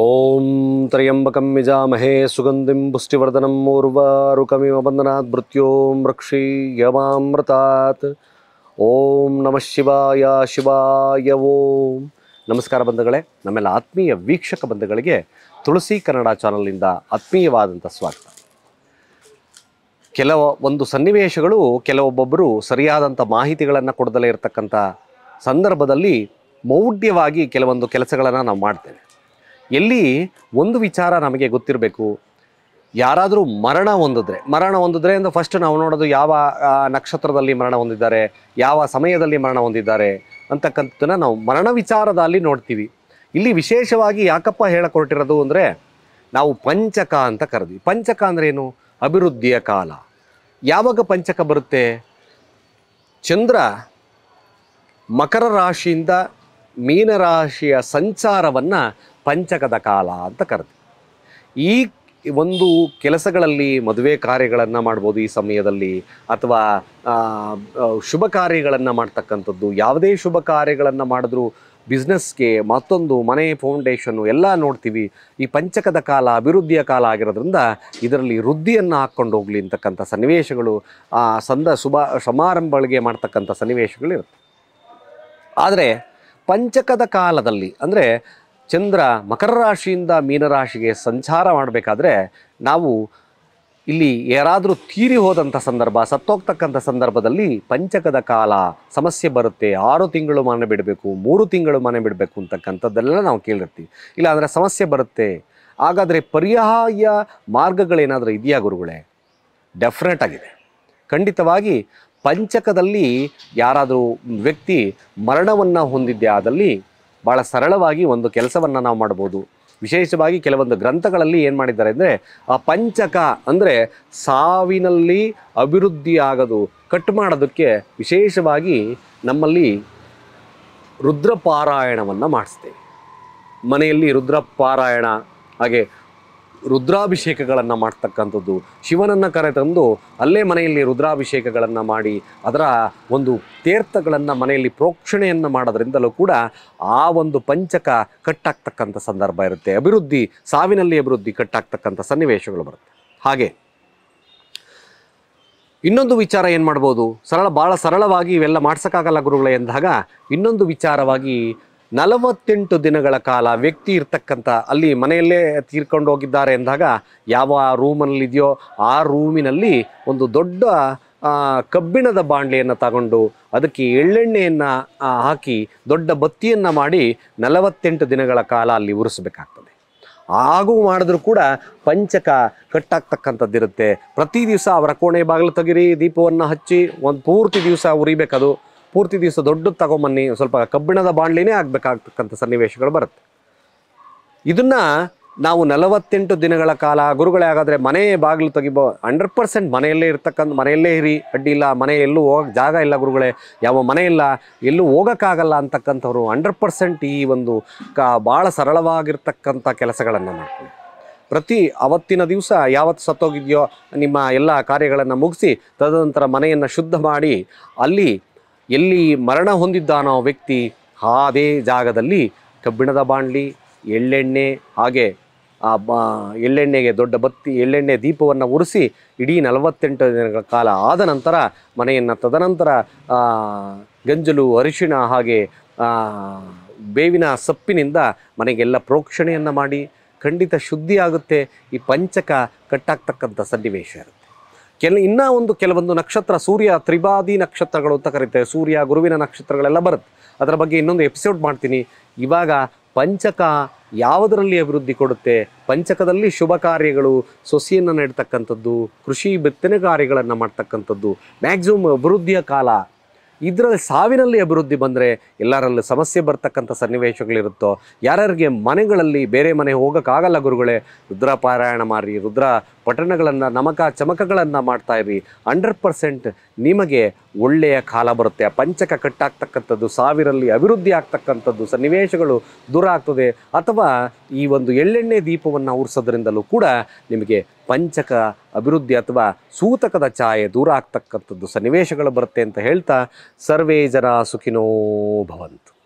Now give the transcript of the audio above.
ಓಂ ತ್ರಯಂಬಕಂ ಮಿಜಾಮಹೇ ಸುಗಂಧಿಂ ಪುಷ್ಟಿವರ್ಧನಂ ಊರ್ವಾರುಕಮಿವ ಬಂಧನಾತ್ ಮೃತ್ಯೋಂ ಯಮಾಮೃತಾತ್ ಓಂ ನಮಃ ಶಿವಾಯ ಶಿವಾಯ ಓಂ ನಮಸ್ಕಾರ ಬಂಧುಗಳೇ ನಮ್ಮೆಲ್ಲ ಆತ್ಮೀಯ ವೀಕ್ಷಕ ಬಂಧುಗಳಿಗೆ ತುಳಸಿ ಕನ್ನಡ ಚಾನಲ್ನಿಂದ ಆತ್ಮೀಯವಾದಂಥ ಸ್ವಾಗತ ಕೆಲವು ಒಂದು ಸನ್ನಿವೇಶಗಳು ಕೆಲವೊಬ್ಬೊಬ್ಬರು ಸರಿಯಾದಂಥ ಮಾಹಿತಿಗಳನ್ನು ಕೊಡದಲೇ ಇರತಕ್ಕಂಥ ಸಂದರ್ಭದಲ್ಲಿ ಮೌಢ್ಯವಾಗಿ ಕೆಲವೊಂದು ಕೆಲಸಗಳನ್ನು ನಾವು ಮಾಡ್ತೇವೆ ಎಲ್ಲಿ ಒಂದು ವಿಚಾರ ನಮಗೆ ಗೊತ್ತಿರಬೇಕು ಯಾರಾದರೂ ಮರಣ ಹೊಂದಿದ್ರೆ ಮರಣ ಹೊಂದಿದ್ರೆ ಅಂದರೆ ಫಸ್ಟ್ ನಾವು ನೋಡೋದು ಯಾವ ನಕ್ಷತ್ರದಲ್ಲಿ ಮರಣ ಹೊಂದಿದ್ದಾರೆ ಯಾವ ಸಮಯದಲ್ಲಿ ಮರಣ ಹೊಂದಿದ್ದಾರೆ ಅಂತಕ್ಕಂಥದ್ದನ್ನು ನಾವು ಮರಣ ವಿಚಾರದಲ್ಲಿ ನೋಡ್ತೀವಿ ಇಲ್ಲಿ ವಿಶೇಷವಾಗಿ ಯಾಕಪ್ಪ ಹೇಳಿಕೊಟ್ಟಿರೋದು ಅಂದರೆ ನಾವು ಪಂಚಕ ಅಂತ ಕರೆದ್ವಿ ಪಂಚಕ ಅಂದರೆ ಏನು ಅಭಿವೃದ್ಧಿಯ ಕಾಲ ಯಾವಾಗ ಪಂಚಕ ಬರುತ್ತೆ ಚಂದ್ರ ಮಕರ ರಾಶಿಯಿಂದ ಮೀನರಾಶಿಯ ಸಂಚಾರವನ್ನು ಪಂಚಕದ ಕಾಲ ಅಂತ ಕರೆದು ಈ ಒಂದು ಕೆಲಸಗಳಲ್ಲಿ ಮದುವೆ ಕಾರ್ಯಗಳನ್ನು ಮಾಡ್ಬೋದು ಈ ಸಮಯದಲ್ಲಿ ಅಥವಾ ಶುಭ ಕಾರ್ಯಗಳನ್ನು ಮಾಡ್ತಕ್ಕಂಥದ್ದು ಯಾವುದೇ ಶುಭ ಕಾರ್ಯಗಳನ್ನು ಮಾಡಿದ್ರೂ ಬಿಸ್ನೆಸ್ಗೆ ಮತ್ತೊಂದು ಮನೆ ಫೌಂಡೇಶನ್ನು ಎಲ್ಲ ನೋಡ್ತೀವಿ ಈ ಪಂಚಕದ ಕಾಲ ಅಭಿವೃದ್ಧಿಯ ಕಾಲ ಆಗಿರೋದ್ರಿಂದ ಇದರಲ್ಲಿ ವೃದ್ಧಿಯನ್ನು ಹಾಕ್ಕೊಂಡು ಹೋಗಲಿ ಅಂತಕ್ಕಂಥ ಸನ್ನಿವೇಶಗಳು ಆ ಸಂದ ಶುಭ ಸಮಾರಂಭಗಳಿಗೆ ಮಾಡ್ತಕ್ಕಂಥ ಸನ್ನಿವೇಶಗಳಿರುತ್ತೆ ಆದರೆ ಪಂಚಕದ ಕಾಲದಲ್ಲಿ ಅಂದರೆ ಚಂದ್ರ ಮಕರ ರಾಶಿಯಿಂದ ಮೀನರಾಶಿಗೆ ಸಂಚಾರ ಮಾಡಬೇಕಾದ್ರೆ ನಾವು ಇಲ್ಲಿ ಯಾರಾದರೂ ತೀರಿ ಹೋದಂಥ ಸಂದರ್ಭ ಸತ್ತೋಗ್ತಕ್ಕಂಥ ಸಂದರ್ಭದಲ್ಲಿ ಪಂಚಕದ ಕಾಲ ಸಮಸ್ಯೆ ಬರುತ್ತೆ ಆರು ತಿಂಗಳು ಮನೆ ಬಿಡಬೇಕು ಮೂರು ತಿಂಗಳು ಮನೆ ಬಿಡಬೇಕು ಅಂತಕ್ಕಂಥದ್ದೆಲ್ಲ ನಾವು ಕೇಳಿರ್ತೀವಿ ಅಂದರೆ ಸಮಸ್ಯೆ ಬರುತ್ತೆ ಹಾಗಾದರೆ ಪರ್ಯಾಯ ಮಾರ್ಗಗಳೇನಾದರೂ ಇದೆಯಾ ಗುರುಗಳೇ ಡೆಫಿನೆಟ್ ಆಗಿದೆ ಖಂಡಿತವಾಗಿ ಪಂಚಕದಲ್ಲಿ ಯಾರಾದರೂ ವ್ಯಕ್ತಿ ಮರಣವನ್ನು ಹೊಂದಿದ್ದೆ ಆದಲ್ಲಿ ಭಾಳ ಸರಳವಾಗಿ ಒಂದು ಕೆಲಸವನ್ನು ನಾವು ಮಾಡ್ಬೋದು ವಿಶೇಷವಾಗಿ ಕೆಲವೊಂದು ಗ್ರಂಥಗಳಲ್ಲಿ ಏನು ಮಾಡಿದ್ದಾರೆ ಅಂದರೆ ಆ ಪಂಚಕ ಅಂದರೆ ಸಾವಿನಲ್ಲಿ ಅಭಿವೃದ್ಧಿ ಆಗೋದು ಕಟ್ ಮಾಡೋದಕ್ಕೆ ವಿಶೇಷವಾಗಿ ನಮ್ಮಲ್ಲಿ ರುದ್ರಪಾರಾಯಣವನ್ನು ಮಾಡಿಸ್ತೇವೆ ಮನೆಯಲ್ಲಿ ರುದ್ರಪಾರಾಯಣ ಹಾಗೆ ರುದ್ರಾಭಿಷೇಕಗಳನ್ನು ಮಾಡ್ತಕ್ಕಂಥದ್ದು ಶಿವನನ್ನು ಕರೆತಂದು ಅಲ್ಲೇ ಮನೆಯಲ್ಲಿ ರುದ್ರಾಭಿಷೇಕಗಳನ್ನು ಮಾಡಿ ಅದರ ಒಂದು ತೀರ್ಥಗಳನ್ನು ಮನೆಯಲ್ಲಿ ಪ್ರೋಕ್ಷಣೆಯನ್ನು ಮಾಡೋದರಿಂದಲೂ ಕೂಡ ಆ ಒಂದು ಪಂಚಕ ಕಟ್ಟಾಗ್ತಕ್ಕಂಥ ಸಂದರ್ಭ ಇರುತ್ತೆ ಅಭಿವೃದ್ಧಿ ಸಾವಿನಲ್ಲಿ ಅಭಿವೃದ್ಧಿ ಕಟ್ಟಾಗ್ತಕ್ಕಂಥ ಸನ್ನಿವೇಶಗಳು ಬರುತ್ತೆ ಹಾಗೆ ಇನ್ನೊಂದು ವಿಚಾರ ಏನು ಮಾಡ್ಬೋದು ಸರಳ ಭಾಳ ಸರಳವಾಗಿ ಇವೆಲ್ಲ ಮಾಡ್ಸೋಕ್ಕಾಗಲ್ಲ ಗುರುಗಳೇ ಎಂದಾಗ ಇನ್ನೊಂದು ವಿಚಾರವಾಗಿ ನಲವತ್ತೆಂಟು ದಿನಗಳ ಕಾಲ ವ್ಯಕ್ತಿ ಇರ್ತಕ್ಕಂಥ ಅಲ್ಲಿ ಮನೆಯಲ್ಲೇ ತೀರ್ಕೊಂಡು ಹೋಗಿದ್ದಾರೆ ಎಂದಾಗ ಯಾವ ರೂಮಲ್ಲಿದೆಯೋ ಆ ರೂಮಿನಲ್ಲಿ ಒಂದು ದೊಡ್ಡ ಕಬ್ಬಿಣದ ಬಾಣಲೆಯನ್ನು ತಗೊಂಡು ಅದಕ್ಕೆ ಎಳ್ಳೆಣ್ಣೆಯನ್ನು ಹಾಕಿ ದೊಡ್ಡ ಬತ್ತಿಯನ್ನು ಮಾಡಿ ನಲವತ್ತೆಂಟು ದಿನಗಳ ಕಾಲ ಅಲ್ಲಿ ಉರಿಸಬೇಕಾಗ್ತದೆ ಹಾಗೂ ಮಾಡಿದ್ರೂ ಕೂಡ ಪಂಚಕ ಕಟ್ಟಾಗ್ತಕ್ಕಂಥದ್ದಿರುತ್ತೆ ಪ್ರತಿ ದಿವಸ ಅವರ ಕೋಣೆ ಬಾಗಿಲು ತೆಗಿರಿ ದೀಪವನ್ನು ಹಚ್ಚಿ ಒಂದು ಪೂರ್ತಿ ದಿವಸ ಉರಿಬೇಕದು ಪೂರ್ತಿ ದಿವಸ ದೊಡ್ಡ ತಗೊಂಬನ್ನಿ ಸ್ವಲ್ಪ ಕಬ್ಬಿಣದ ಬಾಂಡ್ಲಿನೇ ಆಗಬೇಕಾಗ್ತಕ್ಕಂಥ ಸನ್ನಿವೇಶಗಳು ಬರುತ್ತೆ ಇದನ್ನು ನಾವು ನಲವತ್ತೆಂಟು ದಿನಗಳ ಕಾಲ ಗುರುಗಳೇ ಆಗಾದರೆ ಮನೆ ಬಾಗಿಲು ತೆಗಿಬೋ ಹಂಡ್ರೆಡ್ ಪರ್ಸೆಂಟ್ ಮನೆಯಲ್ಲೇ ಇರ್ತಕ್ಕಂಥ ಮನೆಯಲ್ಲೇ ಇರಿ ಅಡ್ಡಿ ಇಲ್ಲ ಮನೆ ಎಲ್ಲೂ ಹೋಗಕ್ಕೆ ಜಾಗ ಇಲ್ಲ ಗುರುಗಳೇ ಯಾವ ಮನೆ ಇಲ್ಲ ಎಲ್ಲೂ ಹೋಗೋಕ್ಕಾಗಲ್ಲ ಅಂತಕ್ಕಂಥವ್ರು ಹಂಡ್ರೆಡ್ ಪರ್ಸೆಂಟ್ ಈ ಒಂದು ಕ ಭಾಳ ಸರಳವಾಗಿರ್ತಕ್ಕಂಥ ಕೆಲಸಗಳನ್ನು ಮಾಡ್ತೀವಿ ಪ್ರತಿ ಅವತ್ತಿನ ದಿವಸ ಯಾವತ್ತು ಸತ್ತೋಗಿದೆಯೋ ನಿಮ್ಮ ಎಲ್ಲ ಕಾರ್ಯಗಳನ್ನು ಮುಗಿಸಿ ತದನಂತರ ಮನೆಯನ್ನು ಶುದ್ಧ ಮಾಡಿ ಅಲ್ಲಿ ಎಲ್ಲಿ ಮರಣ ಹೊಂದಿದ್ದಾನೋ ವ್ಯಕ್ತಿ ಅದೇ ಜಾಗದಲ್ಲಿ ಕಬ್ಬಿಣದ ಬಾಣಲಿ ಎಳ್ಳೆಣ್ಣೆ ಹಾಗೆ ಆ ಬಾ ಎಳ್ಳೆಣ್ಣೆಗೆ ದೊಡ್ಡ ಬತ್ತಿ ಎಳ್ಳೆಣ್ಣೆ ದೀಪವನ್ನು ಉರಿಸಿ ಇಡೀ ನಲವತ್ತೆಂಟು ದಿನಗಳ ಕಾಲ ಆದ ನಂತರ ಮನೆಯನ್ನು ತದನಂತರ ಗಂಜಲು ಅರಿಶಿಣ ಹಾಗೆ ಬೇವಿನ ಸೊಪ್ಪಿನಿಂದ ಮನೆಗೆಲ್ಲ ಪ್ರೋಕ್ಷಣೆಯನ್ನು ಮಾಡಿ ಖಂಡಿತ ಶುದ್ಧಿಯಾಗುತ್ತೆ ಈ ಪಂಚಕ ಕಟ್ಟಾಗ್ತಕ್ಕಂಥ ಸನ್ನಿವೇಶ ಕೆಲ ಇನ್ನೂ ಒಂದು ಕೆಲವೊಂದು ನಕ್ಷತ್ರ ಸೂರ್ಯ ತ್ರಿಭಾದಿ ನಕ್ಷತ್ರಗಳು ಅಂತ ಕರೀತೇವೆ ಸೂರ್ಯ ಗುರುವಿನ ನಕ್ಷತ್ರಗಳೆಲ್ಲ ಬರುತ್ತೆ ಅದರ ಬಗ್ಗೆ ಇನ್ನೊಂದು ಎಪಿಸೋಡ್ ಮಾಡ್ತೀನಿ ಇವಾಗ ಪಂಚಕ ಯಾವುದರಲ್ಲಿ ಅಭಿವೃದ್ಧಿ ಕೊಡುತ್ತೆ ಪಂಚಕದಲ್ಲಿ ಶುಭ ಕಾರ್ಯಗಳು ಸೊಸಿಯನ್ನು ನೆಡ್ತಕ್ಕಂಥದ್ದು ಕೃಷಿ ಬಿತ್ತನೆ ಕಾರ್ಯಗಳನ್ನು ಮಾಡ್ತಕ್ಕಂಥದ್ದು ಮ್ಯಾಕ್ಸಿಮಮ್ ಅಭಿವೃದ್ಧಿಯ ಕಾಲ ಇದರಲ್ಲಿ ಸಾವಿನಲ್ಲಿ ಅಭಿವೃದ್ಧಿ ಬಂದರೆ ಎಲ್ಲರಲ್ಲೂ ಸಮಸ್ಯೆ ಬರ್ತಕ್ಕಂಥ ಸನ್ನಿವೇಶಗಳಿರುತ್ತೋ ಯಾರ್ಯಾರಿಗೆ ಮನೆಗಳಲ್ಲಿ ಬೇರೆ ಮನೆ ಹೋಗೋಕ್ಕಾಗಲ್ಲ ಗುರುಗಳೇ ರುದ್ರ ಪಾರಾಯಣ ಮಾಡಿ ರುದ್ರ ಪಠಣಗಳನ್ನು ನಮಕ ಚಮಕಗಳನ್ನು ಮಾಡ್ತಾ ಇರಿ ಹಂಡ್ರೆಡ್ ಪರ್ಸೆಂಟ್ ನಿಮಗೆ ಒಳ್ಳೆಯ ಕಾಲ ಬರುತ್ತೆ ಪಂಚಕ ಕಟ್ಟಾಗ್ತಕ್ಕಂಥದ್ದು ಸಾವಿರಲ್ಲಿ ಅಭಿವೃದ್ಧಿ ಆಗ್ತಕ್ಕಂಥದ್ದು ಸನ್ನಿವೇಶಗಳು ದೂರ ಆಗ್ತದೆ ಅಥವಾ ಈ ಒಂದು ಎಳ್ಳೆಣ್ಣೆ ದೀಪವನ್ನು ಉರಿಸೋದ್ರಿಂದಲೂ ಕೂಡ ನಿಮಗೆ ಪಂಚಕ ಅಭಿವೃದ್ಧಿ ಅಥವಾ ಸೂತಕದ ಛಾಯೆ ದೂರ ಆಗ್ತಕ್ಕಂಥದ್ದು ಸನ್ನಿವೇಶಗಳು ಬರುತ್ತೆ ಅಂತ ಹೇಳ್ತಾ ಸರ್ವೇ ಜನ ಸುಖಿನೋ ಭವಂತು